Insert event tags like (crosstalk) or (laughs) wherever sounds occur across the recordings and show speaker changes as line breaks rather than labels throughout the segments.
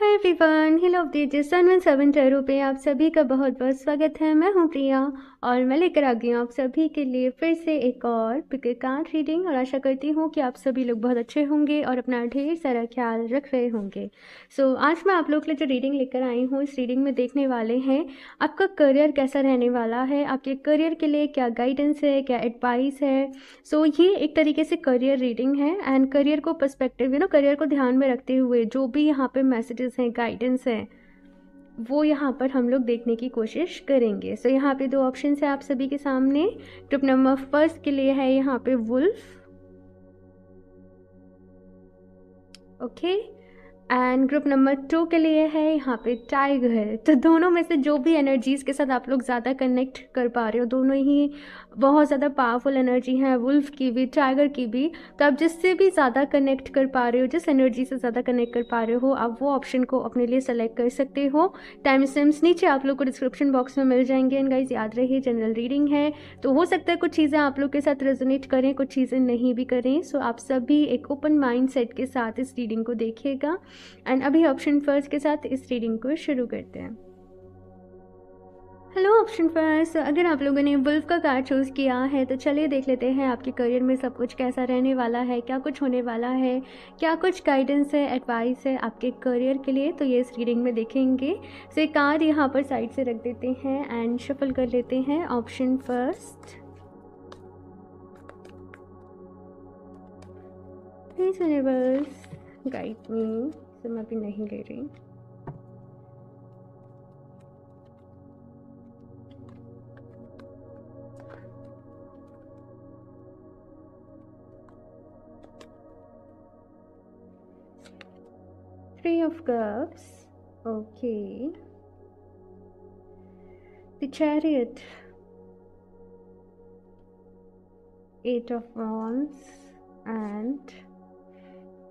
हाय everyone hello दीजिए one seven tarot पे आप सभी का बहुत बहुत स्वागत है मैं हूँ प्रिया और मैं लेकर आ गई हूँ आप सभी के लिए फिर से एक और पिके कार्ड रीडिंग और आशा करती हूँ कि आप सभी लोग बहुत अच्छे होंगे और अपना ढेर सारा ख्याल रख रहे होंगे सो so, आज मैं आप लोग के लिए जो रीडिंग लेकर आई हूँ इस रीडिंग में देखने वाले हैं आपका करियर कैसा रहने वाला है आपके करियर के लिए क्या गाइडेंस है क्या एडवाइस है सो so, ये एक तरीके से करियर रीडिंग है एंड करियर को परस्पेक्टिव यू नो करियर को ध्यान में रखते हुए जो भी यहाँ पर मैसेजेस मैसेजेस हैं गाइडेंस हैं वो यहाँ पर हम लोग देखने की कोशिश करेंगे सो so, यहाँ पे दो ऑप्शन है आप सभी के सामने ट्रिप नंबर फर्स्ट के लिए है यहाँ पे wolf okay and group number two के लिए है यहाँ पे टाइगर तो दोनों में से जो भी एनर्जीज़ के साथ आप लोग ज़्यादा कनेक्ट कर पा रहे हो दोनों ही बहुत ज़्यादा पावरफुल एनर्जी है वुल्फ की भी टाइगर की भी तो आप जिससे भी ज़्यादा कनेक्ट कर पा रहे हो जिस एनर्जी से ज़्यादा कनेक्ट कर पा रहे हो आप वो ऑप्शन को अपने लिए सेलेक्ट कर सकते हो टाइम स्टेम्स नीचे आप लोग को डिस्क्रिप्शन बॉक्स में मिल जाएंगे एंड गाइज याद रहे जनरल रीडिंग है तो हो सकता है कुछ चीज़ें आप लोग के साथ रेजोनेट करें कुछ चीज़ें नहीं भी करें सो आप सभी एक ओपन माइंड सेट के साथ इस रीडिंग को देखिएगा एंड अभी ऑप्शन फर्स्ट के साथ इस रीडिंग को शुरू करते हैं हेलो ऑप्शन फर्स्ट अगर आप लोगों ने वुल्फ का कार्ड चूज़ किया है तो चलिए देख लेते हैं आपके करियर में सब कुछ कैसा रहने वाला है क्या कुछ होने वाला है क्या कुछ गाइडेंस है एडवाइस है आपके करियर के लिए तो ये इस रीडिंग में देखेंगे सो कार्ड यहाँ पर साइड से रख देते हैं एंड शफल कर लेते हैं option first please universe guide me so मैं अभी नहीं ले रही Three of Cups. Okay. The Chariot. Eight of Wands and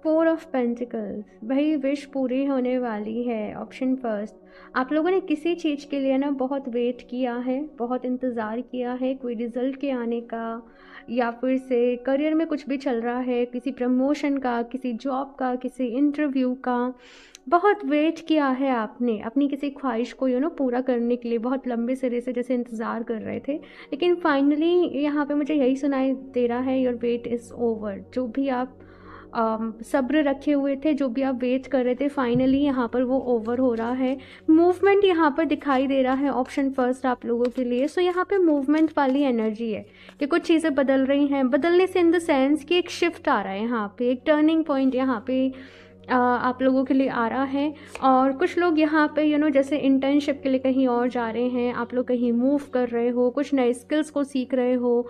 four of pentacles भाई विश पूरी होने वाली है ऑप्शन फर्स्ट आप लोगों ने किसी चीज़ के लिए ना बहुत वेट किया है बहुत इंतज़ार किया है कोई रिज़ल्ट के आने का या फिर से करियर में कुछ भी चल रहा है किसी प्रमोशन का किसी जॉब का किसी इंटरव्यू का बहुत वेट किया है आपने अपनी किसी ख्वाहिश को यू नो पूरा करने के लिए बहुत लंबे सिरे से जैसे इंतज़ार कर रहे थे लेकिन फाइनली यहाँ पे मुझे यही सुनाई दे रहा है योर वेट इज़ ओवर जो भी आप सब्र रखे हुए थे जो भी आप वेट कर रहे थे फाइनली यहाँ पर वो ओवर हो रहा है मूवमेंट यहाँ पर दिखाई दे रहा है ऑप्शन फर्स्ट आप लोगों के लिए सो यहाँ पे मूवमेंट वाली एनर्जी है कि कुछ चीज़ें बदल रही हैं बदलने से इन द सेंस कि एक शिफ्ट आ रहा है यहाँ पे एक टर्निंग पॉइंट यहाँ पे आप लोगों के लिए आ रहा है और कुछ लोग यहाँ पे यू नो जैसे इंटर्नशिप के लिए कहीं और जा रहे हैं आप लोग कहीं मूव कर रहे हो कुछ नए स्किल्स को सीख रहे हो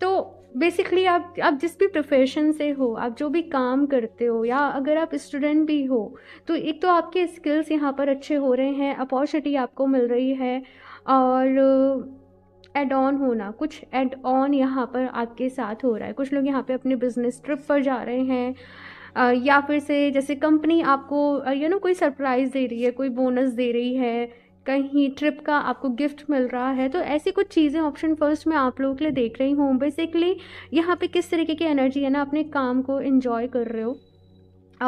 तो बेसिकली आप आप जिस भी प्रोफेशन से हो आप जो भी काम करते हो या अगर आप स्टूडेंट भी हो तो एक तो आपके स्किल्स यहाँ पर अच्छे हो रहे हैं अपॉर्चुनिटी आपको मिल रही है और एड uh, ऑन होना कुछ एड ऑन यहाँ पर आपके साथ हो रहा है कुछ लोग यहाँ पे अपने बिजनेस ट्रिप पर जा रहे हैं uh, या फिर से जैसे कंपनी आपको यू uh, नो कोई सरप्राइज़ दे रही है कोई बोनस दे रही है कहीं ट्रिप का आपको गिफ्ट मिल रहा है तो ऐसी कुछ चीज़ें ऑप्शन फर्स्ट में आप लोगों के लिए देख रही हूँ बेसिकली यहाँ पे किस तरीके की एनर्जी है ना अपने काम को इन्जॉय कर रहे हो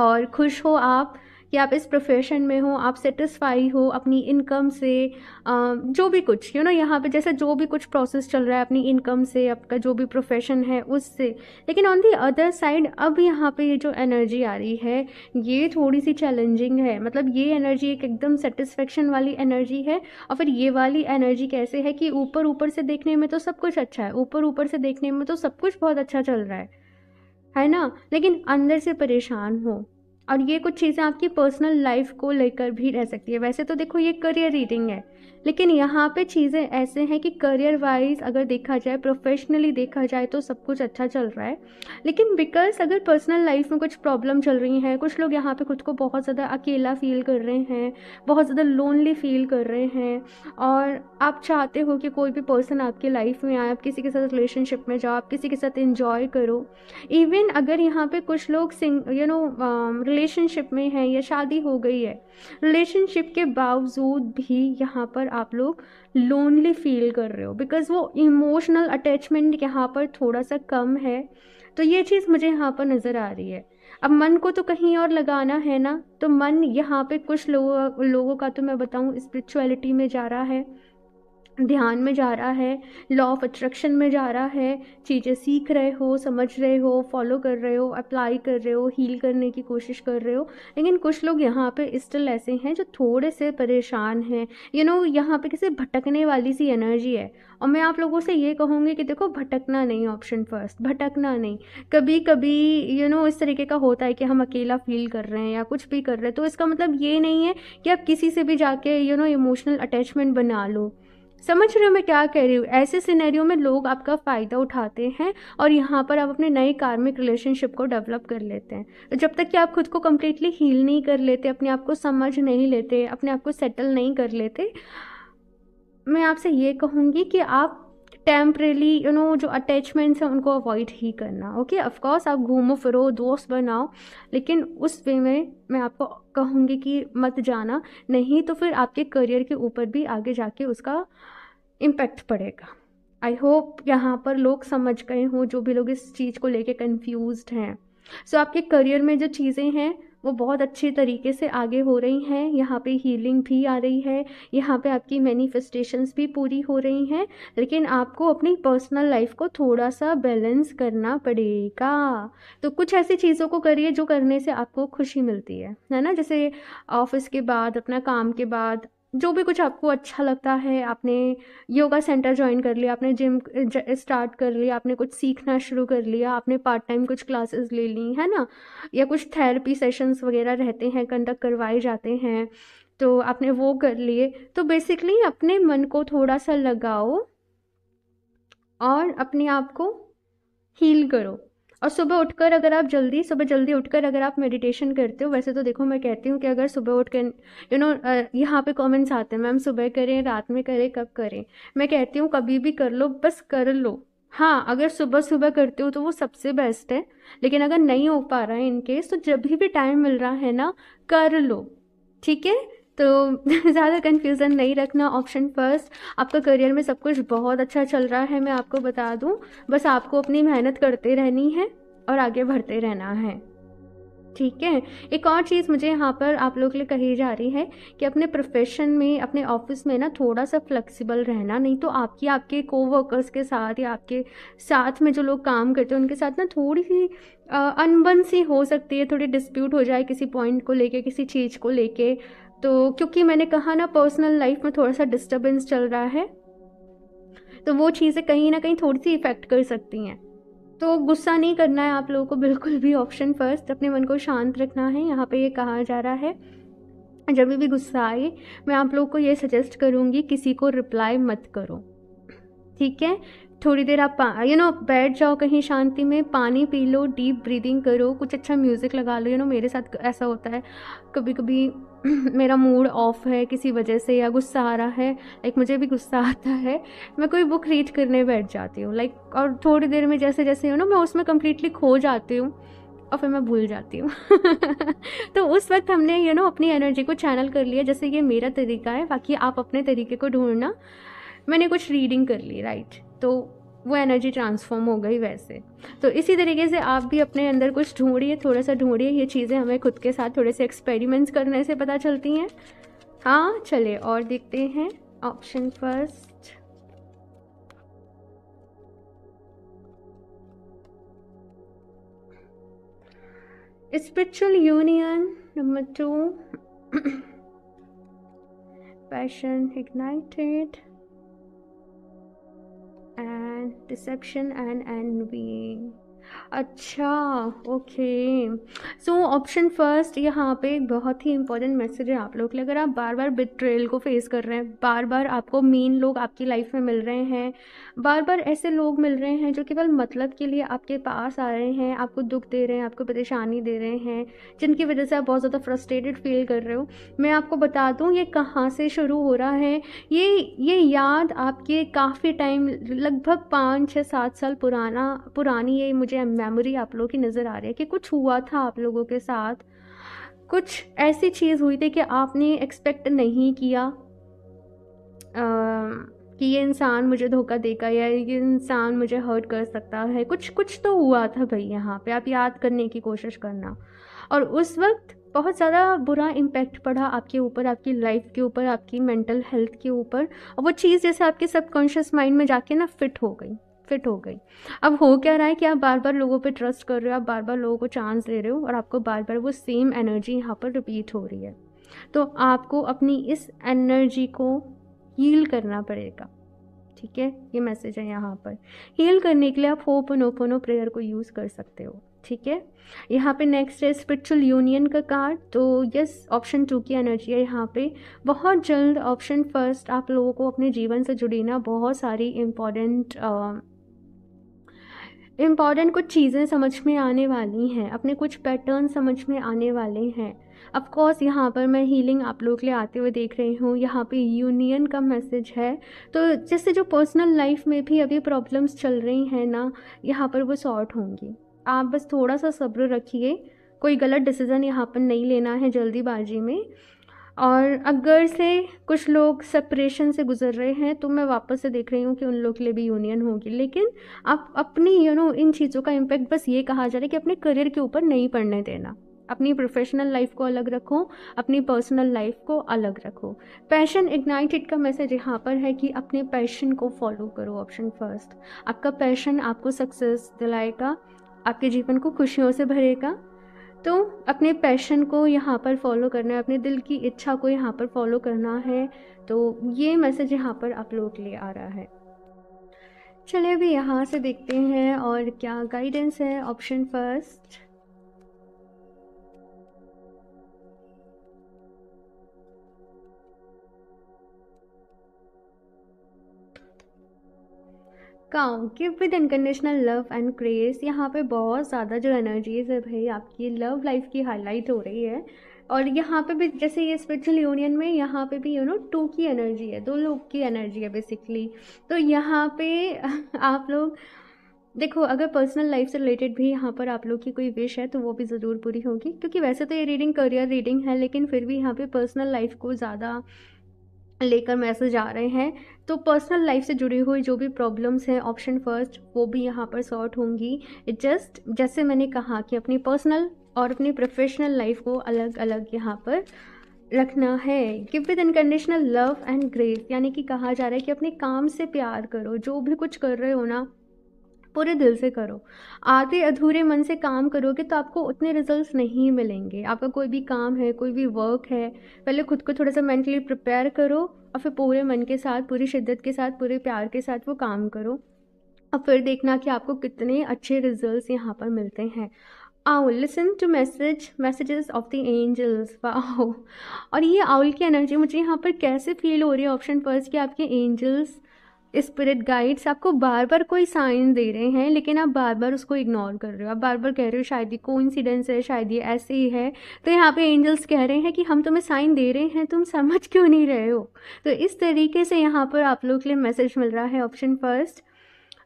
और खुश हो आप कि आप इस प्रोफेशन में हो आप सेटिस्फाई हो अपनी इनकम से जो भी कुछ यू नो यहाँ पे जैसे जो भी कुछ प्रोसेस चल रहा है अपनी इनकम से आपका जो भी प्रोफेशन है उससे लेकिन ऑन दी अदर साइड अब यहाँ पे ये जो एनर्जी आ रही है ये थोड़ी सी चैलेंजिंग है मतलब ये एनर्जी एक एकदम सेटिस्फेक्शन वाली एनर्जी है और फिर ये वाली एनर्जी कैसे है कि ऊपर ऊपर से देखने में तो सब कुछ अच्छा है ऊपर ऊपर से देखने में तो सब कुछ बहुत अच्छा चल रहा है है ना लेकिन अंदर से परेशान हो और ये कुछ चीज़ें आपकी पर्सनल लाइफ को लेकर भी रह सकती है वैसे तो देखो ये करियर रीडिंग है लेकिन यहाँ पे चीज़ें ऐसे हैं कि करियर वाइज अगर देखा जाए प्रोफेशनली देखा जाए तो सब कुछ अच्छा चल रहा है लेकिन बिकॉज अगर पर्सनल लाइफ में कुछ प्रॉब्लम चल रही हैं कुछ लोग यहाँ पे खुद को बहुत ज़्यादा अकेला फील कर रहे हैं बहुत ज़्यादा लोनली फील कर रहे हैं और आप चाहते हो कि कोई भी पर्सन आपकी लाइफ में आए आप किसी के साथ रिलेशनशिप में जाओ आप किसी के साथ इन्जॉय करो इवन अगर यहाँ पर कुछ लोग यू नो रिलेशनशिप में हैं या शादी हो गई है रिलेशनशिप के बावजूद भी यहाँ पर आप लोग लोनली फील कर रहे हो बिकॉज वो इमोशनल अटैचमेंट यहाँ पर थोड़ा सा कम है तो ये चीज़ मुझे यहाँ पर नज़र आ रही है अब मन को तो कहीं और लगाना है ना तो मन यहाँ पे कुछ लोगों लोगों का तो मैं बताऊँ स्पिरिचुअलिटी में जा रहा है ध्यान में जा रहा है लॉ ऑफ अट्रैक्शन में जा रहा है चीज़ें सीख रहे हो समझ रहे हो फॉलो कर रहे हो अप्लाई कर रहे हो हील करने की कोशिश कर रहे हो लेकिन कुछ लोग यहाँ पे स्टिल ऐसे हैं जो थोड़े से परेशान हैं यू नो यहाँ पे किसी भटकने वाली सी एनर्जी है और मैं आप लोगों से ये कहूँगी कि देखो भटकना नहीं ऑप्शन फर्स्ट भटकना नहीं कभी कभी यू नो इस तरीके का होता है कि हम अकेला फील कर रहे हैं या कुछ भी कर रहे हैं तो इसका मतलब ये नहीं है कि आप किसी से भी जाके यू नो इमोशनल अटैचमेंट बना लो समझ रहे हो मैं क्या कह रही हूँ ऐसे सिनेरियो में लोग आपका फ़ायदा उठाते हैं और यहाँ पर आप अपने नए कार्मिक रिलेशनशिप को डेवलप कर लेते हैं तो जब तक कि आप खुद को कम्प्लीटली हील नहीं कर लेते अपने आप को समझ नहीं लेते अपने आप को सेटल नहीं कर लेते मैं आपसे ये कहूँगी कि आप टेम्परेली यू नो जो अटैचमेंट्स हैं उनको अवॉइड ही करना ओके ऑफकोर्स आप घूमो फिरो दोस्त बनाओ लेकिन उस वे में मैं आपको कहूँगी कि मत जाना नहीं तो फिर आपके करियर के ऊपर भी आगे जाके उसका इम्पैक्ट पड़ेगा आई होप यहाँ पर लोग समझ गए हों जो भी लोग इस चीज़ को लेके कंफ्यूज्ड हैं सो so, आपके करियर में जो चीज़ें हैं वो बहुत अच्छे तरीके से आगे हो रही हैं यहाँ पे हीलिंग भी आ रही है यहाँ पे आपकी मैनिफेस्टेशंस भी पूरी हो रही हैं लेकिन आपको अपनी पर्सनल लाइफ को थोड़ा सा बैलेंस करना पड़ेगा तो कुछ ऐसी चीज़ों को करिए जो करने से आपको खुशी मिलती है है ना जैसे ऑफिस के बाद अपना काम के बाद जो भी कुछ आपको अच्छा लगता है आपने योगा सेंटर ज्वाइन कर लिया आपने जिम स्टार्ट कर लिया आपने कुछ सीखना शुरू कर लिया आपने पार्ट टाइम कुछ क्लासेस ले ली है ना या कुछ थेरेपी सेशंस वगैरह रहते हैं कंडक्ट करवाए जाते हैं तो आपने वो कर लिए तो बेसिकली अपने मन को थोड़ा सा लगाओ और अपने आप को हील करो और सुबह उठकर अगर आप जल्दी सुबह जल्दी उठकर अगर आप मेडिटेशन करते हो वैसे तो देखो मैं कहती हूँ कि अगर सुबह उठ कर यू नो यहाँ पे कमेंट्स आते हैं मैम सुबह करें रात में करें कब करें मैं कहती हूँ कभी भी कर लो बस कर लो हाँ अगर सुबह सुबह करते हो तो वो सबसे बेस्ट है लेकिन अगर नहीं हो पा रहा है इनकेस तो जब भी टाइम मिल रहा है ना कर लो ठीक है तो (laughs) ज़्यादा कन्फ्यूज़न नहीं रखना ऑप्शन फर्स्ट आपका करियर में सब कुछ बहुत अच्छा चल रहा है मैं आपको बता दूँ बस आपको अपनी मेहनत करते रहनी है और आगे बढ़ते रहना है ठीक है एक और चीज़ मुझे यहाँ पर आप लोग के लिए कही जा रही है कि अपने प्रोफेशन में अपने ऑफिस में ना थोड़ा सा फ्लेक्सिबल रहना नहीं तो आपकी आपके कोवर्कर्स के साथ या आपके साथ में जो लोग काम करते हैं उनके साथ ना थोड़ी सी अनबन सी हो सकती है थोड़ी डिस्प्यूट हो जाए किसी पॉइंट को लेके किसी चीज़ को लेके तो क्योंकि मैंने कहा ना पर्सनल लाइफ में थोड़ा सा डिस्टर्बेंस चल रहा है तो वो चीज़ें कहीं ना कहीं थोड़ी सी इफ़ेक्ट कर सकती हैं तो गुस्सा नहीं करना है आप लोगों को बिल्कुल भी ऑप्शन फर्स्ट अपने मन को शांत रखना है यहाँ पे ये कहा जा रहा है जब भी गुस्सा आए मैं आप लोगों को ये सजेस्ट करूँगी किसी को रिप्लाई मत करो ठीक है थोड़ी देर आप यू नो बैठ जाओ कहीं शांति में पानी पी लो डीप ब्रीदिंग करो कुछ अच्छा म्यूज़िक लगा लो यू नो मेरे साथ ऐसा होता है कभी कभी (clears throat) मेरा मूड ऑफ है किसी वजह से या गुस्सा आ रहा है लाइक मुझे भी गुस्सा (laughs) आता है मैं कोई बुक रीड करने बैठ जाती हूँ लाइक और थोड़ी देर में जैसे जैसे यू नो मैं उसमें कम्प्लीटली खो जाती हूँ और फिर मैं भूल जाती हूँ (laughs) तो उस वक्त हमने यू you नो know, अपनी एनर्जी को चैनल कर लिया जैसे ये मेरा तरीका है बाकी आप अपने तरीके को ढूंढना मैंने कुछ रीडिंग कर ली राइट तो वो एनर्जी ट्रांसफॉर्म हो गई वैसे तो इसी तरीके से आप भी अपने अंदर कुछ ढूंढिए थोड़ा सा ढूंढिए ये चीज़ें हमें खुद के साथ थोड़े से एक्सपेरिमेंट्स करने से पता चलती हैं हाँ चले और देखते हैं option first spiritual union number two passion ignited and deception and envy अच्छा ओके सो ऑप्शन फर्स्ट यहाँ पे बहुत ही इंपॉर्टेंट मैसेज है आप लोग के लिए अगर आप बार बार बिट्रेल को फेस कर रहे हैं बार बार आपको मेन लोग आपकी लाइफ में मिल रहे हैं बार बार ऐसे लोग मिल रहे हैं जो केवल मतलब के लिए आपके पास आ रहे हैं आपको दुख दे रहे हैं आपको परेशानी दे रहे हैं जिनकी वजह से आप बहुत ज़्यादा फ्रस्ट्रेटेड फील कर रहे हो मैं आपको बता दूँ ये कहाँ से शुरू हो रहा है ये ये याद आपके काफ़ी टाइम लगभग पाँच छः सात साल पुराना पुरानी ये मुझे मेमोरी आप लोगों की नज़र आ रही है कि कुछ हुआ था आप लोगों के साथ कुछ ऐसी चीज़ हुई थी कि आपने एक्सपेक्ट नहीं किया आ, कि ये इंसान मुझे धोखा देगा या ये इंसान मुझे हर्ट कर सकता है कुछ कुछ तो हुआ था भाई यहाँ पे आप याद करने की कोशिश करना और उस वक्त बहुत ज़्यादा बुरा इम्पेक्ट पड़ा आपके ऊपर आपकी लाइफ के ऊपर आपकी मेंटल हेल्थ के ऊपर और वो चीज़ जैसे आपके सबकॉन्शियस माइंड में जाके ना फिट हो गई फिट हो गई अब हो क्या रहा है कि आप बार बार लोगों पे ट्रस्ट कर रहे हो आप बार बार लोगों को चांस दे रहे हो और आपको बार बार वो सेम एनर्जी यहाँ पर रिपीट हो रही है तो आपको अपनी इस एनर्जी को हील करना पड़ेगा ठीक है ये मैसेज है यहाँ पर हील करने के लिए आप होपोनोपोनो प्रेयर को यूज़ कर सकते हो ठीक है यहाँ पे नेक्स्ट है स्पिरिचुअल यूनियन का कार्ड तो यस ऑप्शन टू की एनर्जी है यहाँ पे बहुत जल्द ऑप्शन फर्स्ट आप लोगों को अपने जीवन से जुड़ी ना बहुत सारी इम्पॉर्टेंट इम्पॉर्टेंट कुछ चीज़ें समझ में आने वाली हैं अपने कुछ पैटर्न समझ में आने वाले हैं अफकोर्स यहाँ पर मैं हीलिंग आप लोग के लिए आते हुए देख रही हूँ यहाँ पे यूनियन का मैसेज है तो जैसे जो पर्सनल लाइफ में भी अभी प्रॉब्लम्स चल रही हैं ना यहाँ पर वो सॉर्ट होंगी आप बस थोड़ा सा सब्र रखिए कोई गलत डिसीज़न यहाँ पर नहीं लेना है जल्दीबाजी में और अगर से कुछ लोग सेपरेशन से गुजर रहे हैं तो मैं वापस से देख रही हूँ कि उन लोग के लिए भी यूनियन होगी लेकिन आप अपनी यू you नो know, इन चीज़ों का इम्पैक्ट बस ये कहा जा रहा है कि अपने करियर के ऊपर नहीं पढ़ने देना अपनी प्रोफेशनल लाइफ को अलग रखो अपनी पर्सनल लाइफ को अलग रखो पैशन इग्नाइटेड का मैसेज यहाँ पर है कि अपने पैशन को फॉलो करो ऑप्शन फर्स्ट आपका पैशन आपको सक्सेस दिलाएगा आपके जीवन को खुशियों से भरेगा तो अपने पैशन को यहाँ पर फॉलो करना है अपने दिल की इच्छा को यहाँ पर फॉलो करना है तो ये मैसेज यहाँ पर आप लोग के लिए आ रहा है चलिए अभी यहाँ से देखते हैं और क्या गाइडेंस है ऑप्शन फर्स्ट काम give with unconditional love and grace यहाँ पे बहुत ज़्यादा जो एनर्जीज है भाई आपकी लव लाइफ की हाईलाइट हो रही है और यहाँ पे भी जैसे ये स्पिरिचुअल यूनियन में यहाँ पे भी यू नो टू की एनर्जी है दो लोग की एनर्जी है बेसिकली तो यहाँ पे (laughs) आप लोग देखो अगर पर्सनल लाइफ से रिलेटेड भी यहाँ पर आप लोग की कोई विश है तो वो भी ज़रूर पूरी होगी क्योंकि वैसे तो ये रीडिंग करियर रीडिंग है लेकिन फिर भी यहाँ पे पर्सनल लाइफ को ज़्यादा लेकर मैसेज आ रहे हैं तो पर्सनल लाइफ से जुड़ी हुई जो भी प्रॉब्लम्स हैं ऑप्शन फर्स्ट वो भी यहाँ पर सॉर्ट होंगी जस्ट जैसे मैंने कहा कि अपनी पर्सनल और अपनी प्रोफेशनल लाइफ को अलग अलग यहाँ पर रखना है give with unconditional love and grace यानी कि कहा जा रहा है कि अपने काम से प्यार करो जो भी कुछ कर रहे हो ना पूरे दिल से करो आधे अधूरे मन से काम करोगे तो आपको उतने रिजल्ट्स नहीं मिलेंगे आपका कोई भी काम है कोई भी वर्क है पहले खुद को थोड़ा सा मेंटली प्रिपेयर करो और फिर पूरे मन के साथ पूरी शिद्दत के साथ पूरे प्यार के साथ वो काम करो और फिर देखना कि आपको कितने अच्छे रिजल्ट यहाँ पर मिलते हैं owl listen to message messages of the angels wow और ये आउल की एनर्जी मुझे यहाँ पर कैसे फील हो रही है ऑप्शन फर्स्ट कि आपके एंजल्स स्पिरिट गाइड्स आपको बार बार कोई साइन दे रहे हैं लेकिन आप बार बार उसको इग्नोर कर रहे हो आप बार बार कह रहे हो शायद ये को है शायद ये ऐसे ही है तो यहाँ पे एंजल्स कह रहे हैं कि हम तुम्हें साइन दे रहे हैं तुम समझ क्यों नहीं रहे हो तो इस तरीके से यहाँ पर आप लोग के लिए मैसेज मिल रहा है ऑप्शन फर्स्ट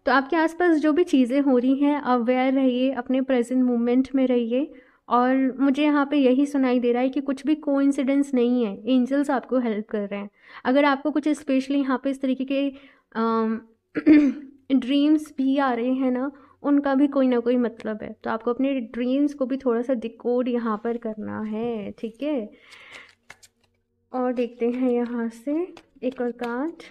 तो आपके आसपास जो भी चीज़ें हो रही हैं अवेयर रहिए अपने प्रेजेंट मोमेंट में रहिए और मुझे यहाँ पे यही सुनाई दे रहा है कि कुछ भी कोइंसिडेंस नहीं है एंजल्स आपको हेल्प कर रहे हैं अगर आपको कुछ स्पेशली यहाँ पे इस तरीके के ड्रीम्स (clears throat) भी आ रहे हैं ना उनका भी कोई ना कोई मतलब है तो आपको अपने ड्रीम्स को भी थोड़ा सा डिकोड यहाँ पर करना है ठीक है और देखते हैं यहाँ से एक और card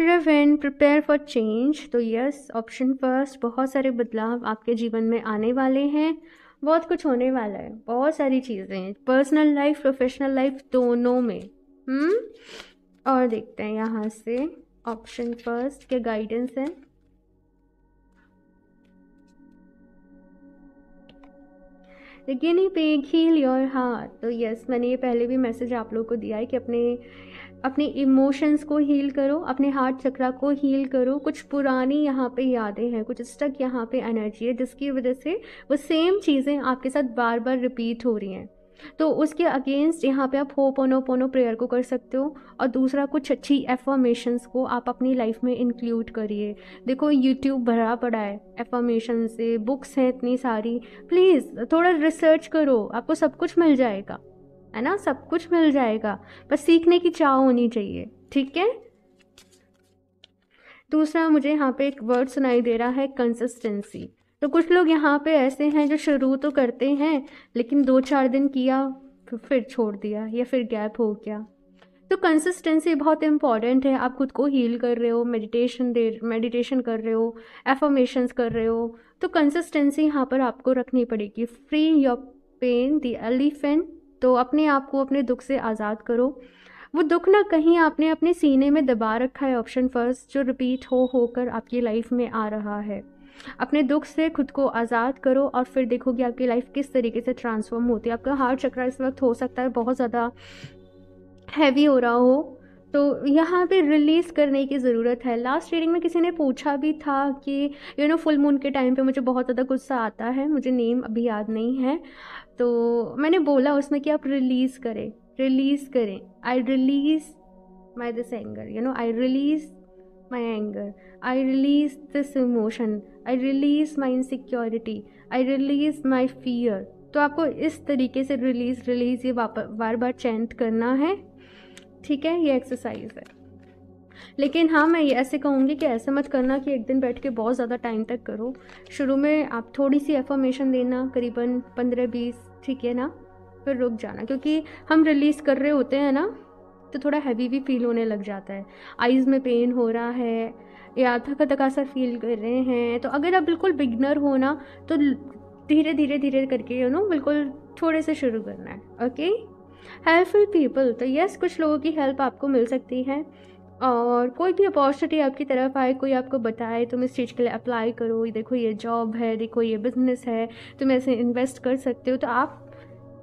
raven prepare for change तो यस ऑप्शन फर्स्ट बहुत सारे बदलाव आपके जीवन में आने वाले हैं बहुत कुछ होने वाला है बहुत सारी चीज़ें पर्सनल लाइफ प्रोफेशनल लाइफ दोनों में हम्म और देखते हैं यहाँ से ऑप्शन फर्स्ट के गाइडेंस है गिनी पे हील योर हार्ट तो यस मैंने ये पहले भी मैसेज आप लोग को दिया है कि अपने अपने इमोशंस को हील करो अपने हार्ट चक्रा को हील करो कुछ पुरानी यहाँ पे यादें हैं कुछ स्टक यहाँ पे एनर्जी है जिसकी वजह से वो सेम चीज़ें आपके साथ बार बार रिपीट हो रही हैं तो उसके अगेंस्ट यहाँ पे आप हो पोनो पोनो प्रेयर को कर सकते हो और दूसरा कुछ अच्छी एफॉर्मेशंस को आप अपनी लाइफ में इंक्लूड करिए देखो यूट्यूब भरा पड़ा है एफॉर्मेशन से बुक्स हैं इतनी सारी प्लीज़ थोड़ा रिसर्च करो आपको सब कुछ मिल जाएगा है ना सब कुछ मिल जाएगा बस सीखने की चाह होनी चाहिए ठीक है दूसरा मुझे यहाँ पे एक वर्ड सुनाई दे रहा है कंसिस्टेंसी तो कुछ लोग यहाँ पे ऐसे हैं जो शुरू तो करते हैं लेकिन दो चार दिन किया फिर छोड़ दिया या फिर गैप हो गया तो कंसिस्टेंसी बहुत इंपॉर्टेंट है आप खुद को हील कर रहे हो मेडिटेशन दे मेडिटेशन कर रहे हो एफर्मेशंस कर रहे हो तो कंसिस्टेंसी यहाँ पर आपको रखनी पड़ेगी free your pain the elephant तो अपने आप को अपने दुख से आज़ाद करो वो दुख ना कहीं आपने अपने सीने में दबा रखा है ऑप्शन फर्स्ट जो रिपीट हो होकर आपकी लाइफ में आ रहा है अपने दुख से खुद को आज़ाद करो और फिर देखो कि आपकी लाइफ किस तरीके से ट्रांसफॉर्म होती है आपका हार्ट चक्र इस वक्त हो सकता है बहुत ज़्यादा हैवी हो रहा हो तो यहाँ पे रिलीज़ करने की ज़रूरत है लास्ट रीडिंग में किसी ने पूछा भी था कि यू नो फुल मून के टाइम पे मुझे बहुत ज़्यादा गुस्सा आता है मुझे नेम अभी याद नहीं है तो मैंने बोला उसमें कि आप रिलीज़ करें रिलीज़ करें I release my this anger you know I release my anger I release this emotion I release my insecurity I release my fear तो आपको इस तरीके से रिलीज रिलीज ये बार बार चैंट करना है ठीक है ये एक्सरसाइज है लेकिन हाँ मैं ये ऐसे कहूँगी कि ऐसा मत करना कि एक दिन बैठ के बहुत ज़्यादा टाइम तक करो शुरू में आप थोड़ी सी एफर्मेशन देना करीबन पंद्रह बीस ठीक है ना फिर रुक जाना क्योंकि हम रिलीज़ कर रहे होते हैं ना तो थोड़ा हैवी भी फील होने लग जाता है आइज़ में पेन हो रहा है या थका थका सा फील कर रहे हैं तो अगर आप बिल्कुल बिगनर हो ना तो धीरे धीरे धीरे करके यू नो बिल्कुल थोड़े से शुरू करना है ओके हेल्पफुल पीपल तो यस कुछ लोगों की हेल्प आपको मिल सकती है और कोई भी अपॉर्चुनिटी आपकी तरफ आए कोई आपको बताए तुम इस चीज़ के लिए अप्लाई करो देखो ये जॉब है देखो ये बिज़नेस है तुम ऐसे इन्वेस्ट कर सकते हो तो आप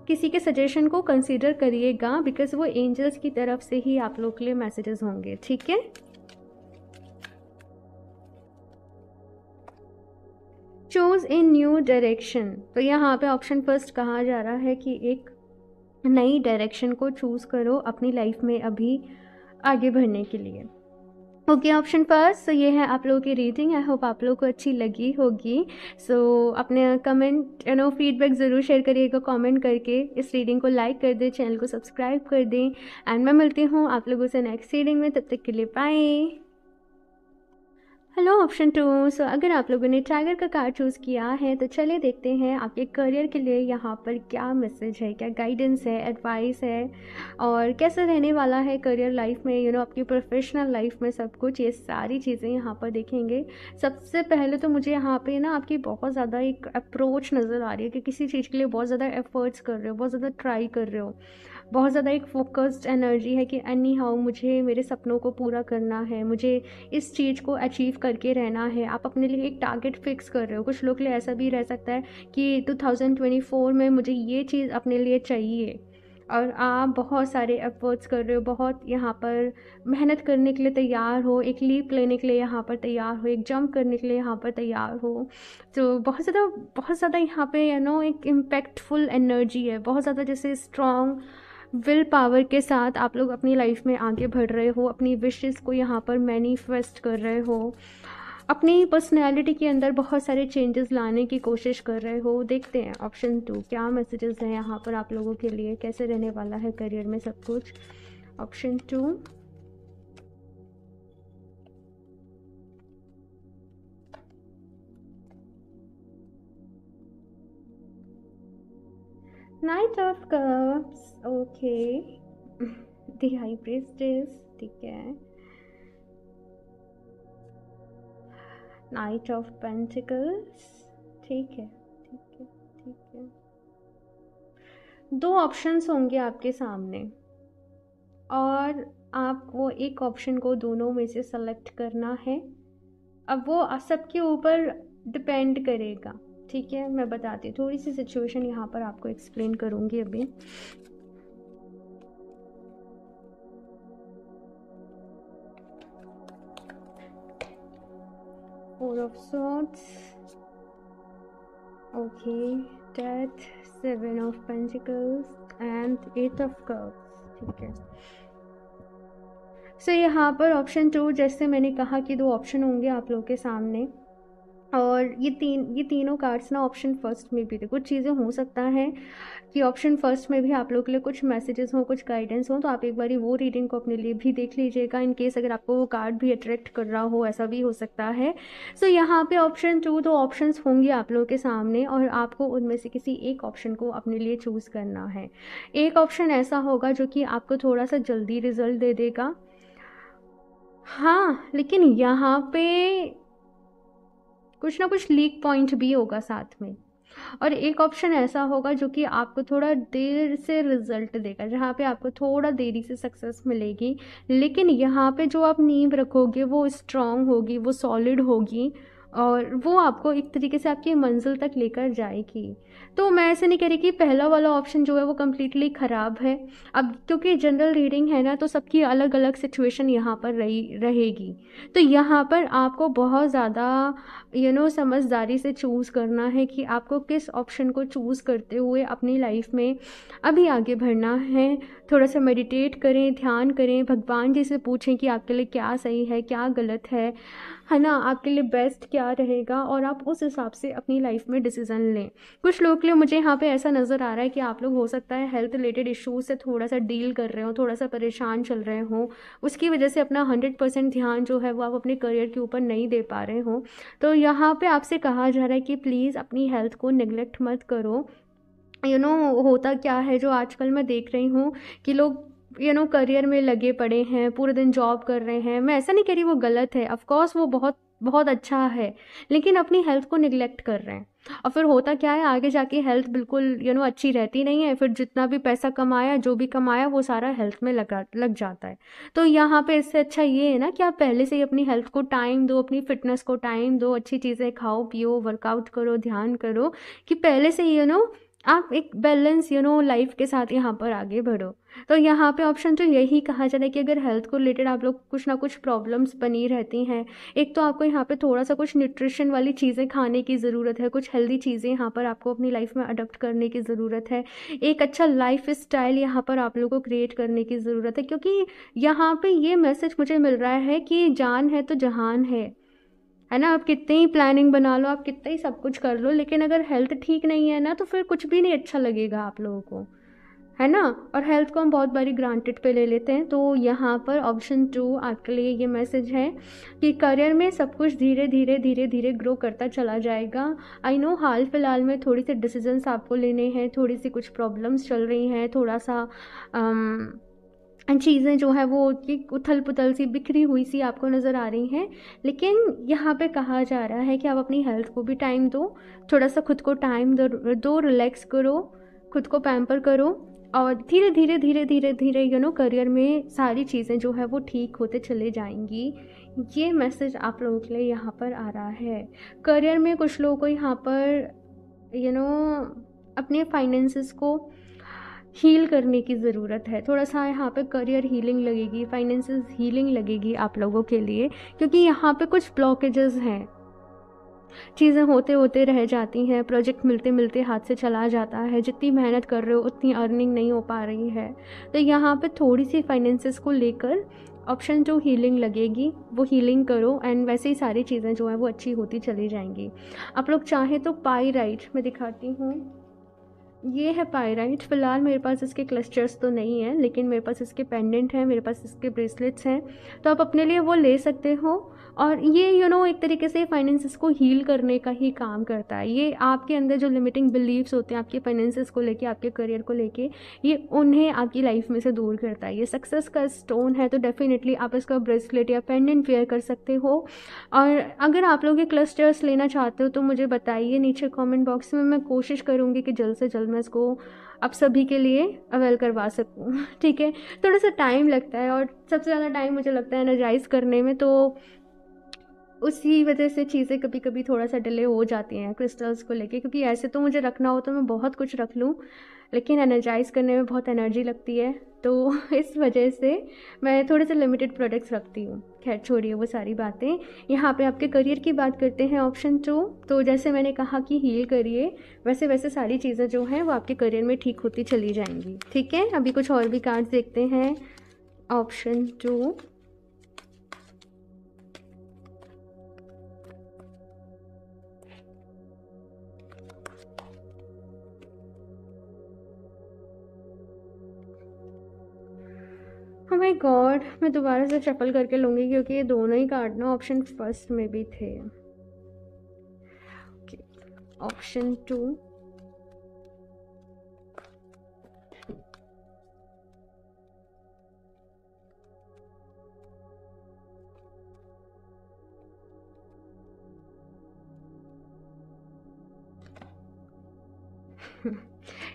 किसी के सजेशन को कंसिडर करिएगा बिकॉज वो एंजल्स की तरफ से ही आप लोग के लिए मैसेजेस होंगे ठीक है चूज़ ए न्यू डायरेक्शन तो यहाँ पे ऑप्शन फर्स्ट कहा जा रहा है कि एक नई डायरेक्शन को चूज़ करो अपनी लाइफ में अभी आगे बढ़ने के लिए ओके ऑप्शन फर्स्ट सो ये है आप लोगों की रीडिंग आई होप आप लोगों को अच्छी लगी होगी सो so, अपने कमेंट यू नो फीडबैक ज़रूर शेयर करिएगा कमेंट करके इस रीडिंग को लाइक कर दें चैनल को सब्सक्राइब कर दें एंड मैं मिलती हूँ आप लोगों से नेक्स्ट रीडिंग में तब तक के लिए bye hello option two so अगर आप लोगों ने टाइगर का कार्ड चूज़ किया है तो चलिए देखते हैं आपके करियर के लिए यहाँ पर क्या मैसेज है क्या गाइडेंस है एडवाइस है और कैसे रहने वाला है करियर लाइफ में यू you नो know, आपकी प्रोफेशनल लाइफ में सब कुछ ये सारी चीज़ें यहाँ पर देखेंगे सबसे पहले तो मुझे यहाँ पर ना आपकी बहुत ज़्यादा एक अप्रोच नज़र आ रही है कि किसी चीज़ के लिए बहुत ज़्यादा एफर्ट्स कर रहे हो बहुत ज़्यादा ट्राई कर रहे हो बहुत ज़्यादा एक फोकस्ड एनर्जी है कि एनी हाउ मुझे मेरे सपनों को पूरा करना है मुझे इस चीज़ को अचीव करके रहना है आप अपने लिए एक टारगेट फिक्स कर रहे हो कुछ लोग लिए ऐसा भी रह सकता है कि 2024 में मुझे ये चीज़ अपने लिए चाहिए और आप बहुत सारे एफर्ट्स कर रहे हो बहुत यहाँ पर मेहनत करने के लिए तैयार हो एक लीप लेने के लिए यहाँ पर तैयार हो एक जंप करने के लिए यहाँ पर तैयार हो तो बहुत ज़्यादा बहुत ज़्यादा यहाँ पे यू नो एक इम्पैक्टफुल एनर्जी है बहुत ज़्यादा जैसे स्ट्रॉन्ग विल पावर के साथ आप लोग अपनी लाइफ में आगे बढ़ रहे हो अपनी विशेस को यहाँ पर मैनिफेस्ट कर रहे हो अपनी पर्सनैलिटी के अंदर बहुत सारे चेंजेस लाने की कोशिश कर रहे हो देखते हैं ऑप्शन टू क्या मैसेजेस हैं यहाँ पर आप लोगों के लिए कैसे रहने वाला है करियर में सब कुछ option two knight of cups okay the high priestess ठीक है नाइट ऑफ पेंटिकल्स ठीक है ठीक है ठीक है दो ऑप्शंस होंगे आपके सामने और आपको एक ऑप्शन को दोनों में से सेलेक्ट करना है अब वो सबके ऊपर डिपेंड करेगा ठीक है मैं बताती हूँ थोड़ी सी सिचुएशन यहाँ पर आपको एक्सप्लेन करूँगी अभी four of swords okay death seven of pentacles and eight of cups ठीक है सो so, यहाँ पर ऑप्शन टू जैसे मैंने कहा कि दो ऑप्शन होंगे आप लोगों के सामने और ये तीन ये तीनों कार्ड्स ना ऑप्शन फर्स्ट में भी थे कुछ चीज़ें हो सकता है कि ऑप्शन फर्स्ट में भी आप लोगों के लिए कुछ मैसेजेस हों कुछ गाइडेंस हों तो आप एक बारी वो रीडिंग को अपने लिए भी देख लीजिएगा इन केस अगर आपको वो कार्ड भी अट्रैक्ट कर रहा हो ऐसा भी हो सकता है सो so, यहाँ पे ऑप्शन टू तो ऑप्शन होंगे आप लोगों के सामने और आपको उनमें से किसी एक ऑप्शन को अपने लिए चूज़ करना है एक ऑप्शन ऐसा होगा जो कि आपको थोड़ा सा जल्दी रिजल्ट दे देगा हाँ लेकिन यहाँ पे कुछ ना कुछ लीक पॉइंट भी होगा साथ में और एक ऑप्शन ऐसा होगा जो कि आपको थोड़ा देर से रिजल्ट देगा जहाँ पे आपको थोड़ा देरी से सक्सेस मिलेगी लेकिन यहाँ पे जो आप नींव रखोगे वो स्ट्रांग होगी वो सॉलिड होगी और वो आपको एक तरीके से आपकी मंजिल तक लेकर जाएगी तो मैं ऐसे नहीं कह रही कि पहला वाला ऑप्शन जो है वो कम्प्लीटली ख़राब है अब क्योंकि जनरल रीडिंग है ना तो सबकी अलग अलग सिचुएशन यहाँ पर रही रहेगी तो यहाँ पर आपको बहुत ज़्यादा यू नो समझदारी से चूज़ करना है कि आपको किस ऑप्शन को चूज़ करते हुए अपनी लाइफ में अभी आगे बढ़ना है थोड़ा सा मेडिटेट करें ध्यान करें भगवान जी से पूछें कि आपके लिए क्या सही है क्या गलत है है ना आपके लिए बेस्ट क्या रहेगा और आप उस हिसाब से अपनी लाइफ में डिसीजन लें कुछ लोग के लिए मुझे यहाँ पे ऐसा नज़र आ रहा है कि आप लोग हो सकता है हेल्थ रिलेटेड इशूज़ से थोड़ा सा डील कर रहे हो थोड़ा सा परेशान चल रहे हो उसकी वजह से अपना हंड्रेड परसेंट ध्यान जो है वो आप अपने करियर के ऊपर नहीं दे पा रहे हो तो यहाँ पर आपसे कहा जा रहा है कि प्लीज़ अपनी हेल्थ को निगलेक्ट मत करो यू you नो know, होता क्या है जो आजकल मैं देख रही हूँ कि लोग यू नो करियर में लगे पड़े हैं पूरे दिन जॉब कर रहे हैं मैं ऐसा नहीं कह रही वो गलत है ऑफकोर्स वो बहुत बहुत अच्छा है लेकिन अपनी हेल्थ को निगलेक्ट कर रहे हैं और फिर होता क्या है आगे जाके हेल्थ बिल्कुल यू you नो know, अच्छी रहती नहीं है फिर जितना भी पैसा कमाया जो भी कमाया वो सारा हेल्थ में लगा लग जाता है तो यहाँ पे इससे अच्छा ये है ना कि आप पहले से ही अपनी हेल्थ को टाइम दो अपनी फिटनेस को टाइम दो अच्छी चीज़ें खाओ पियो वर्कआउट करो ध्यान करो कि पहले से यू you नो know, आप एक बैलेंस यू नो लाइफ के साथ यहाँ पर आगे बढ़ो तो यहाँ पे ऑप्शन तो यही कहा जाता है कि अगर हेल्थ को रिलेटेड आप लोग कुछ ना कुछ प्रॉब्लम्स बनी रहती हैं एक तो आपको यहाँ पे थोड़ा सा कुछ न्यूट्रिशन वाली चीज़ें खाने की ज़रूरत है कुछ हेल्दी चीज़ें यहाँ पर आपको अपनी लाइफ में अडोप्ट करने की ज़रूरत है एक अच्छा लाइफ स्टाइल यहाँ पर आप लोग को क्रिएट करने की ज़रूरत है क्योंकि यहाँ पर ये मैसेज मुझे मिल रहा है कि जान है तो जहान है है ना आप कितनी ही प्लानिंग बना लो आप कितना ही सब कुछ कर लो लेकिन अगर हेल्थ ठीक नहीं है ना तो फिर कुछ भी नहीं अच्छा लगेगा आप लोगों को है ना और हेल्थ को हम बहुत बारी ग्रांटेड पे ले लेते हैं तो यहाँ पर ऑप्शन टू आपके लिए ये मैसेज है कि करियर में सब कुछ धीरे धीरे धीरे धीरे ग्रो करता चला जाएगा आई नो हाल फिलहाल में थोड़ी सी डिसीजंस आपको लेने हैं थोड़ी सी कुछ प्रॉब्लम्स चल रही हैं थोड़ा सा आम, चीज़ें जो है वो ये उथल पुथल सी बिखरी हुई सी आपको नज़र आ रही हैं लेकिन यहाँ पे कहा जा रहा है कि आप अपनी हेल्थ को भी टाइम दो थोड़ा सा खुद को टाइम दो दो रिलैक्स करो खुद को पैम्पर करो और धीरे धीरे धीरे धीरे धीरे यू नो करियर में सारी चीज़ें जो है वो ठीक होते चले जाएंगी ये मैसेज आप लोगों के लिए यहाँ पर आ रहा है करियर में कुछ लोगों को यहाँ पर यू you नो know, अपने फाइनेंसिस को हील करने की ज़रूरत है थोड़ा सा यहाँ पे करियर हीलिंग लगेगी फाइनेंस हीलिंग लगेगी आप लोगों के लिए क्योंकि यहाँ पे कुछ ब्लॉकेजेस हैं चीज़ें होते होते रह जाती हैं प्रोजेक्ट मिलते मिलते हाथ से चला जाता है जितनी मेहनत कर रहे हो उतनी अर्निंग नहीं हो पा रही है तो यहाँ पे थोड़ी सी फाइनेंसिस को लेकर ऑप्शन जो हीलिंग लगेगी वो हीलिंग करो एंड वैसे ही सारी चीज़ें जो हैं वो अच्छी होती चली जाएंगी आप लोग चाहें तो पाई राइट मैं दिखाती हूँ ये है पायराइट फ़िलहाल मेरे पास इसके क्लस्टर्स तो नहीं है लेकिन मेरे पास इसके पेंडेंट हैं मेरे पास इसके ब्रेसलेट्स हैं तो आप अपने लिए वो ले सकते हो और ये यू you नो know, एक तरीके से फाइनेंसिस को हील करने का ही काम करता है ये आपके अंदर जो लिमिटिंग बिलीव्स होते हैं आपके फाइनेंसिस को लेके आपके करियर को लेके ये उन्हें आपकी लाइफ में से दूर करता है ये सक्सेस का स्टोन है तो डेफिनेटली आप इसका ब्रेसलेट या पेंडेंट वेयर कर सकते हो और अगर आप लोग ये क्लस्टर्स लेना चाहते हो तो मुझे बताइए नीचे कॉमेंट बॉक्स में मैं कोशिश करूँगी कि जल्द से जल्द मैं इसको आप सभी के लिए अवेल करवा सकूँ (laughs) ठीक है थोड़ा सा टाइम लगता है और सबसे ज़्यादा टाइम मुझे लगता है एनर्जाइज करने में तो उसी वजह से चीज़ें कभी कभी थोड़ा सा डिले हो जाती हैं क्रिस्टल्स को लेके क्योंकि ऐसे तो मुझे रखना हो तो मैं बहुत कुछ रख लूँ लेकिन एनर्जाइज़ करने में बहुत एनर्जी लगती है तो (laughs) इस वजह से मैं थोड़े से लिमिटेड प्रोडक्ट्स रखती हूँ खैर छोड़िए वो सारी बातें यहाँ पे आपके करियर की बात करते हैं ऑप्शन टू तो जैसे मैंने कहा कि हील करिए वैसे वैसे सारी चीज़ें जो हैं वो आपके करियर में ठीक होती चली जाएंगी ठीक है अभी कुछ और भी कार्ड्स देखते हैं ऑप्शन टू माय गॉड मैं दोबारा से शफल करके लूँगी क्योंकि ये दोनों ही कार्ड ना ऑप्शन फर्स्ट में भी थे ऑप्शन टू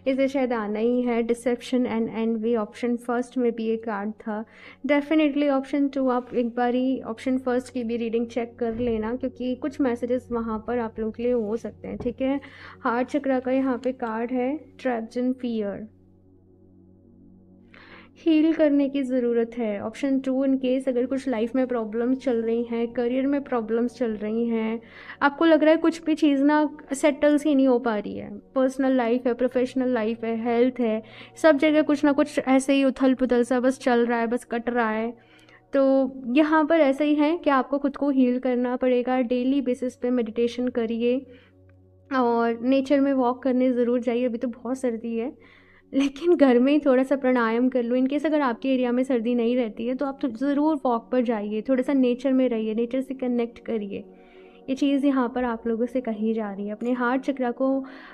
इसे शायद आना ही है deception and envy option first में भी ये कार्ड था डेफिनेटली ऑप्शन टू आप एक बार ही ऑप्शन फर्स्ट की भी रीडिंग चेक कर लेना क्योंकि कुछ मैसेजेस वहाँ पर आप लोगों के लिए हो सकते हैं ठीक है हार्ड चक्रा का यहाँ पे कार्ड है ट्रैप्ड इन फियर हील करने की ज़रूरत है ऑप्शन टू इन केस अगर कुछ लाइफ में प्रॉब्लम्स चल रही हैं करियर में प्रॉब्लम्स चल रही हैं आपको लग रहा है कुछ भी चीज़ ना सेटल्स ही नहीं हो पा रही है पर्सनल लाइफ है प्रोफेशनल लाइफ है हेल्थ है सब जगह कुछ ना कुछ ऐसे ही उथल पुथल सा बस चल रहा है बस कट रहा है तो यहाँ पर ऐसा ही है कि आपको खुद को हील करना पड़ेगा डेली बेसिस पे मेडिटेशन करिए और नेचर में वॉक करने ज़रूर जाइए अभी तो बहुत सर्दी है लेकिन घर में ही थोड़ा सा प्राणायाम कर लो इनकेस अगर आपके एरिया में सर्दी नहीं रहती है तो आप तो ज़रूर वॉक पर जाइए थोड़ा सा नेचर में रहिए नेचर से कनेक्ट करिए ये चीज़ यहाँ पर आप लोगों से कही जा रही है अपने हार्ट चक्रा को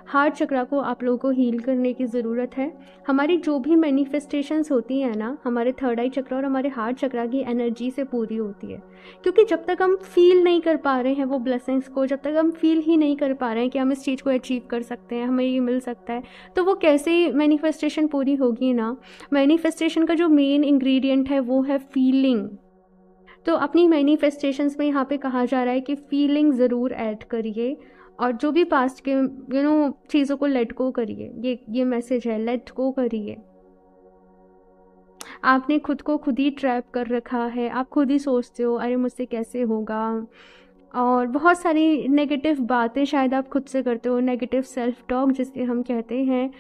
हार्ट चक्रा को आप लोगों को हील करने की ज़रूरत है हमारी जो भी मैनिफेस्टेशंस होती हैं ना हमारे थर्ड आई चक्रा और हमारे हार्ट चक्रा की एनर्जी से पूरी होती है क्योंकि जब तक हम फील नहीं कर पा रहे हैं वो ब्लेसिंग्स को जब तक हम फील ही नहीं कर पा रहे हैं कि हम इस चीज़ को अचीव कर सकते हैं हमें ये मिल सकता है तो वो कैसे मैनिफेस्टेशन पूरी होगी ना मैनिफेस्टेशन का जो मेन इंग्रेडिएंट है वो है फीलिंग तो अपनी मैनिफेस्टेशंस में यहाँ पे कहा जा रहा है कि फीलिंग ज़रूर ऐड करिए और जो भी पास्ट के यू नो चीज़ों को लेट गो करिए ये ये मैसेज है लेट गो करिए आपने खुद को खुद ही ट्रैप कर रखा है आप खुद ही सोचते हो अरे मुझसे कैसे होगा और बहुत सारी नेगेटिव बातें शायद आप खुद से करते हो नेगेटिव सेल्फ टॉक जिसके हम कहते हैं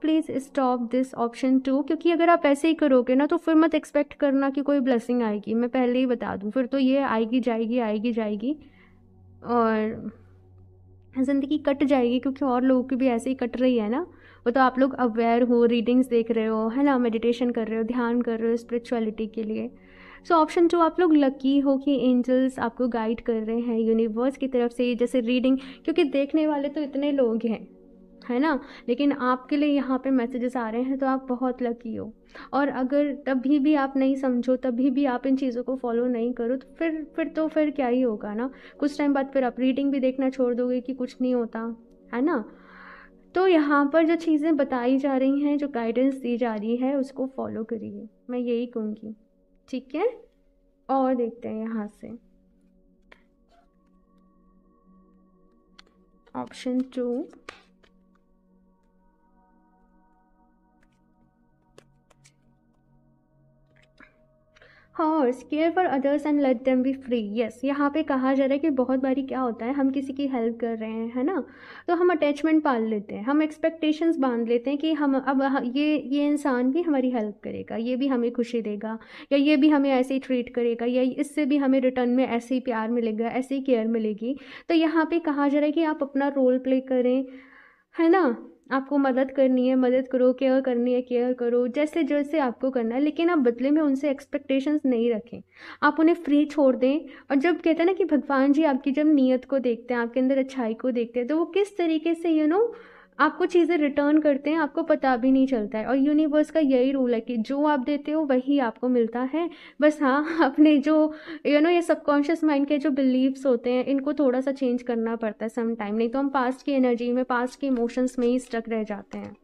please stop this option two क्योंकि अगर आप ऐसे ही करोगे ना तो फिर मत एक्सपेक्ट करना कि कोई ब्लेसिंग आएगी मैं पहले ही बता दूँ फिर तो ये आएगी जाएगी आएगी जाएगी और ज़िंदगी कट जाएगी क्योंकि और लोगों की भी ऐसे ही कट रही है ना वो तो आप लोग अवेयर हो रीडिंग्स देख रहे हो है ना मेडिटेशन कर रहे हो ध्यान कर रहे हो स्पिरिचुअलिटी के लिए सो ऑप्शन टू आप लोग लकी हो कि एंजल्स आपको गाइड कर रहे हैं यूनिवर्स की तरफ से जैसे रीडिंग क्योंकि देखने वाले तो इतने लोग हैं है ना लेकिन आपके लिए यहाँ पे मैसेजेस आ रहे हैं तो आप बहुत लकी हो और अगर तभी भी आप नहीं समझो तभी भी आप इन चीज़ों को फॉलो नहीं करो तो फिर फिर तो फिर क्या ही होगा ना कुछ टाइम बाद फिर आप रीडिंग भी देखना छोड़ दोगे कि कुछ नहीं होता है ना तो यहाँ पर जो चीज़ें बताई जा रही हैं जो गाइडेंस दी जा रही है उसको फॉलो करिए मैं यही कहूँगी ठीक है और देखते हैं यहाँ से option two horse care for others and let them be free yes यहाँ पे कहा जा रहा है कि बहुत बारी क्या होता है हम किसी की हेल्प कर रहे हैं है ना तो हम अटैचमेंट पाल लेते हैं हम एक्सपेक्टेशंस बांध लेते हैं कि हम अब ये ये इंसान भी हमारी हेल्प करेगा ये भी हमें खुशी देगा या ये भी हमें ऐसे ही ट्रीट करेगा या इससे भी हमें रिटर्न में ऐसे ही प्यार मिलेगा ऐसे ही केयर मिलेगी तो यहाँ पर कहा जा रहा है कि आप अपना रोल प्ले करें है ना आपको मदद करनी है मदद करो केयर करनी है केयर करो जैसे जैसे आपको करना है लेकिन आप बदले में उनसे एक्सपेक्टेशंस नहीं रखें आप उन्हें फ्री छोड़ दें और जब कहते हैं ना कि भगवान जी आपकी जब नीयत को देखते हैं आपके अंदर अच्छाई को देखते हैं तो वो किस तरीके से यू you नो know, आपको चीज़ें रिटर्न करते हैं आपको पता भी नहीं चलता है और यूनिवर्स का यही रूल है कि जो आप देते हो वही आपको मिलता है बस हाँ (laughs) अपने जो यू you नो know, ये सबकॉन्शियस माइंड के जो बिलीव्स होते हैं इनको थोड़ा सा चेंज करना पड़ता है सम टाइम नहीं तो हम पास्ट की एनर्जी में पास्ट के इमोशंस में ही स्टक रह जाते हैं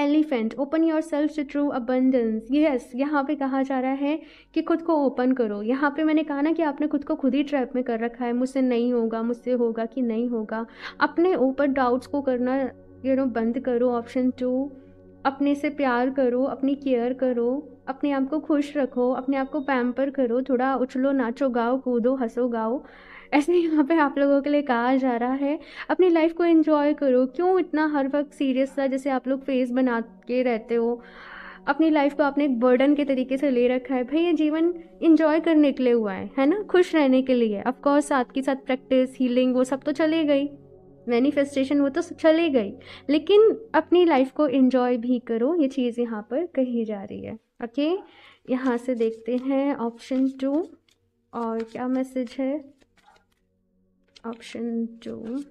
elephant open yourself to true abundance yes यहाँ पे कहा जा रहा है कि खुद को ओपन करो यहाँ पे मैंने कहा ना कि आपने खुद को खुद ही ट्रैप में कर रखा है मुझसे नहीं होगा मुझसे होगा कि नहीं होगा अपने ऊपर डाउट्स को करना यू नो बंद करो ऑप्शन टू अपने से प्यार करो अपनी केयर करो अपने आप को खुश रखो अपने आप को पैम्पर करो थोड़ा उछलो नाचो गाओ कूदो हंसो गाओ ऐसे यहाँ पे आप लोगों के लिए कहा जा रहा है अपनी लाइफ को इन्जॉय करो क्यों इतना हर वक्त सीरियस था जैसे आप लोग फेस बना के रहते हो अपनी लाइफ को आपने एक बर्डन के तरीके से ले रखा है भाई ये जीवन इंजॉय करने के लिए हुआ है है ना खुश रहने के लिए ऑफकोर्स साथ के साथ प्रैक्टिस हीलिंग वो सब तो चले गई मैनिफेस्टेशन वो तो चले गई लेकिन अपनी लाइफ को इन्जॉय भी करो ये चीज़ यहाँ पर कही जा रही है ओके यहाँ से देखते हैं ऑप्शन टू और क्या मैसेज है option two.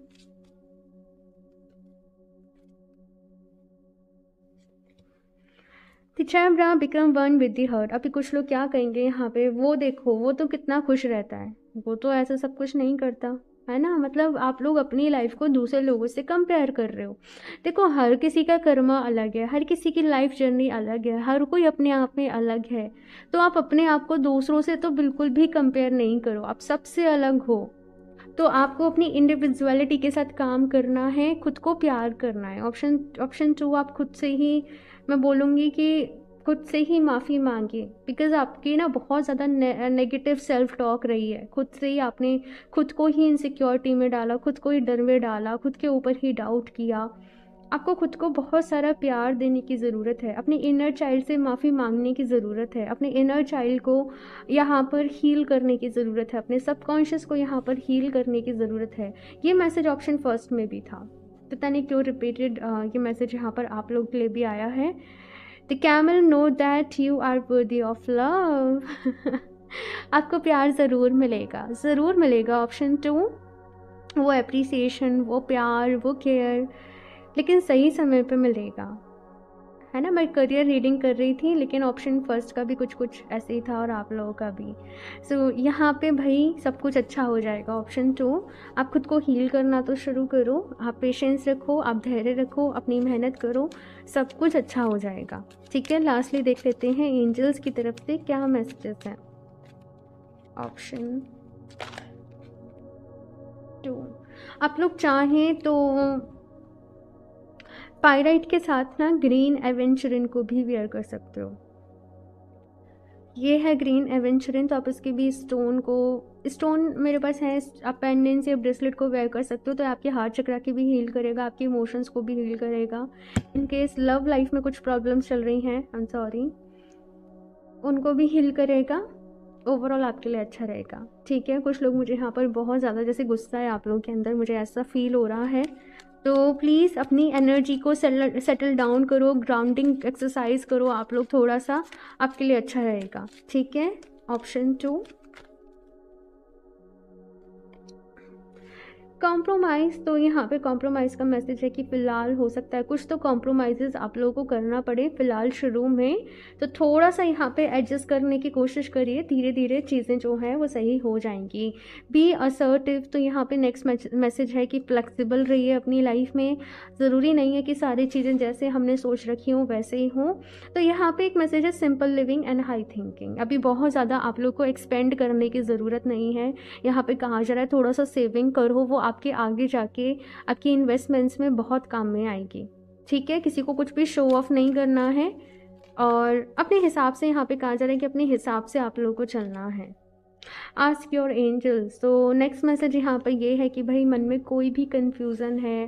The chambra become one with the अभी कुछ लोग क्या कहेंगे यहाँ पे वो देखो वो तो कितना खुश रहता है वो तो ऐसा सब कुछ नहीं करता है ना मतलब आप लोग अपनी लाइफ को दूसरे लोगों से कंपेयर कर रहे हो देखो हर किसी का कर्मा अलग है हर किसी की लाइफ जर्नी अलग है हर कोई अपने आप में अलग है तो आप अपने आप को दूसरों से तो बिल्कुल भी कंपेयर नहीं करो आप सबसे अलग हो तो आपको अपनी इंडिविजुअलिटी के साथ काम करना है खुद को प्यार करना है ऑप्शन ऑप्शन टू आप खुद से ही मैं बोलूँगी कि खुद से ही माफ़ी मांगिए बिकॉज आपकी ना बहुत ज़्यादा नेगेटिव सेल्फ टॉक रही है खुद से ही आपने खुद को ही इनसिक्योरिटी में डाला खुद को ही डर में डाला खुद के ऊपर ही डाउट किया आपको खुद को बहुत सारा प्यार देने की ज़रूरत है अपने इनर चाइल्ड से माफ़ी मांगने की ज़रूरत है अपने इनर चाइल्ड को यहाँ पर हील करने की ज़रूरत है अपने सबकॉन्शियस को यहाँ पर हील करने की ज़रूरत है ये मैसेज ऑप्शन फर्स्ट में भी था पता नहीं क्यों रिपीटेड ये मैसेज यहाँ पर आप लोग के लिए भी आया है the camel know that you are worthy of love आपको प्यार ज़रूर मिलेगा ज़रूर मिलेगा ऑप्शन टू वो अप्रिसिएशन वो प्यार वो केयर लेकिन सही समय पर मिलेगा है ना मैं करियर रीडिंग कर रही थी लेकिन ऑप्शन फर्स्ट का भी कुछ कुछ ऐसे ही था और आप लोगों का भी सो so, यहाँ पे भाई सब कुछ अच्छा हो जाएगा ऑप्शन टू आप खुद को हील करना तो शुरू करो आप पेशेंस रखो आप धैर्य रखो अपनी मेहनत करो सब कुछ अच्छा हो जाएगा ठीक है लास्टली देख लेते हैं एंजल्स की तरफ से क्या मैसेजेस हैं ऑप्शन टू आप लोग चाहें तो पायराइट के साथ ना ग्रीन एवेंचुरिन को भी वेयर कर सकते हो ये है ग्रीन एवेंचुरिन तो आप इसके भी स्टोन को स्टोन मेरे पास है आप पेंडेंस या ब्रेसलेट को वेयर कर सकते हो तो आपके हार्ट चक्रा की भी हील करेगा आपके इमोशंस को भी हील करेगा इन केस लव लाइफ में कुछ प्रॉब्लम्स चल रही हैं आई एम सॉरी उनको भी हील करेगा ओवरऑल आपके लिए अच्छा रहेगा ठीक है कुछ लोग मुझे यहाँ पर बहुत ज़्यादा जैसे गुस्सा है आप लोगों के अंदर मुझे ऐसा फील हो रहा है तो प्लीज़ अपनी एनर्जी को सेटल डाउन करो ग्राउंडिंग एक्सरसाइज करो आप लोग थोड़ा सा आपके लिए अच्छा रहेगा ठीक है ऑप्शन टू कॉम्प्रोमाइज़ तो यहाँ पे कॉम्प्रोमाइज़ का मैसेज है कि फ़िलहाल हो सकता है कुछ तो कॉम्प्रोमाइज़ आप लोगों को करना पड़े फ़िलहाल शुरू में तो थोड़ा सा यहाँ पे एडजस्ट करने की कोशिश करिए धीरे धीरे चीज़ें जो हैं वो सही हो जाएंगी बी असर्टिव तो यहाँ पे नेक्स्ट मैसेज है कि फ्लेक्सिबल रहिए अपनी लाइफ में ज़रूरी नहीं है कि सारी चीज़ें जैसे हमने सोच रखी हों वैसे ही हों तो यहाँ पर एक मैसेज है simple living and high thinking अभी बहुत ज़्यादा आप लोग को एक्सपेंड करने की ज़रूरत नहीं है यहाँ पर कहा जा रहा है थोड़ा सा सेविंग करो वो आपके आगे जाके आपकी इन्वेस्टमेंट्स में बहुत काम में आएगी ठीक है किसी को कुछ भी शो ऑफ नहीं करना है और अपने हिसाब से यहाँ पे कहा जा रहा है कि अपने हिसाब से आप लोगों को चलना है आस्क योर एंजल्स तो नेक्स्ट मैसेज यहाँ पर ये है कि भाई मन में कोई भी कन्फ्यूज़न है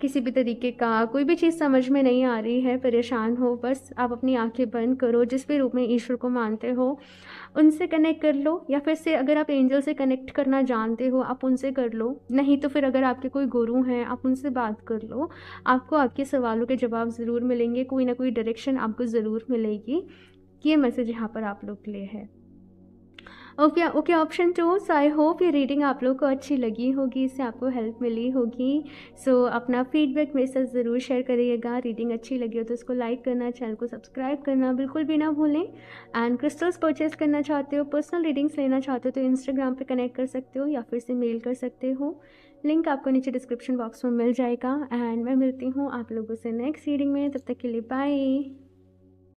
किसी भी तरीके का कोई भी चीज़ समझ में नहीं आ रही है परेशान हो बस आप अपनी आंखें बंद करो जिस भी रूप में ईश्वर को मानते हो उनसे कनेक्ट कर लो या फिर से अगर आप एंजल से कनेक्ट करना जानते हो आप उनसे कर लो नहीं तो फिर अगर आपके कोई गुरु हैं आप उनसे बात कर लो आपको आपके सवालों के जवाब ज़रूर मिलेंगे कोई ना कोई डायरेक्शन आपको ज़रूर मिलेगी ये मैसेज यहाँ पर आप लोग के लिए है okay okay option two so I hope ये रीडिंग आप लोग को अच्छी लगी होगी इससे आपको हेल्प मिली होगी सो so, अपना फीडबैक मेरे साथ ज़रूर शेयर करिएगा रीडिंग अच्छी लगी हो तो इसको लाइक करना चैनल को सब्सक्राइब करना बिल्कुल भी ना भूलें एंड क्रिस्टल्स परचेज करना चाहते हो पर्सनल रीडिंग्स लेना चाहते हो तो इंस्टाग्राम पर कनेक्ट कर सकते हो या फिर से मेल कर सकते हो लिंक आपको नीचे डिस्क्रिप्शन बॉक्स में मिल जाएगा एंड मैं मिलती हूँ आप लोगों से नेक्स्ट रीडिंग में तब तक के लिए बाय